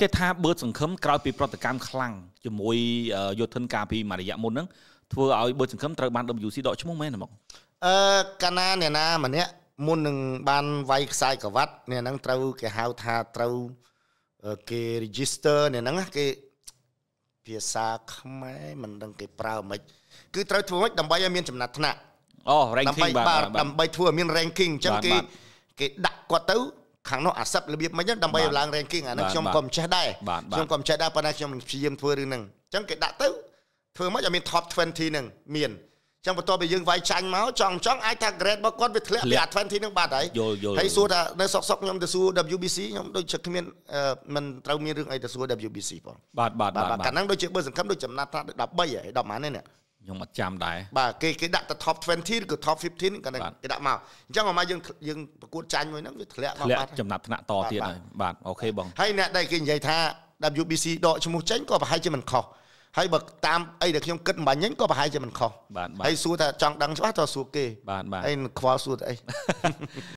គេថាបើកសង្ឃឹមក្រោយពីប្រតិកម្មខ្លាំងជាមួយយុធិនការពីមួយរយៈមុនហ្នឹងធ្វើឲ្យបើកសង្ឃឹមត្រូវបាន WC ដកឈ្មោះមែនហ្មងអឺកាលណាអ្នកណាម្នាក់មុននឹងបានវាយខ្សែក្រវ៉ាត់អ្នកហ្នឹងត្រូវ គេហៅថាត្រូវគេ register អ្នកហ្នឹងគេភាសាខ្មែរមិនដឹងគេប្រើមិនគឺត្រូវធ្វើមិនដើម្បីឲ្យមានចំណាត់ថ្នាក់អូ ranking បាទដើម្បីធ្វើឲ្យមាន ranking អញ្ចឹងគេគេដាក់គាត់ទៅខាងនោះអាសិបរបៀបមិនដើម្បីឡើង ranking អានឹងខ្ញុំក៏មិនចេះដែរខ្ញុំក៏មិនចេះដែរប៉ុន្តែខ្ញុំព្យាយាមធ្វើរឿងហ្នឹងអញ្ចឹងគេដាក់ទៅធ្វើមកឲ្យមាន top 20ហ្នឹងមានចឹងបន្ទាប់ពីយើងវាយចាញ់មកចង់ចង់អាចថា grade របស់គាត់វាធ្លាក់ពី advantage នឹងបាត់ហើយហើយសួរថានៅសុកសុកខ្ញុំទៅសួរ WBC ខ្ញុំដូចជាគ្មានមិនត្រូវមានរឿងអីទៅសួរ WBC ផងបាទបាទបាទកាលហ្នឹងដូចជាបើសង្ឃឹមដូចចំណាត់ថា13ហើយ10ម៉ាននេះខ្ញុំអត់ចាំដែរបាទគេគេដាក់ទៅ top 20ឬក៏ top 15ក៏គេដាក់មកអញ្ចឹងអាម៉ាយើងយើងប្រកួតចាញ់មួយហ្នឹងវាធ្លាក់មកបាត់ចំណាប់ថ្នាក់តទៀតហើយបាទអូខេបងហើយអ្នកដែលគេនិយាយថា WBC ដកឈ្មោះចេញក៏ប្រហែលជាមិនខុសហើយបើតាមអីដែលខ្ញុំគិតមិនបាញ់ហ្នឹងក៏ប្រហែលជាមិនខុសហើយសួរថាចង់ដឹងច្បាស់តើសួរគេបាទបាទហើយខ្វល់សួរទៅអី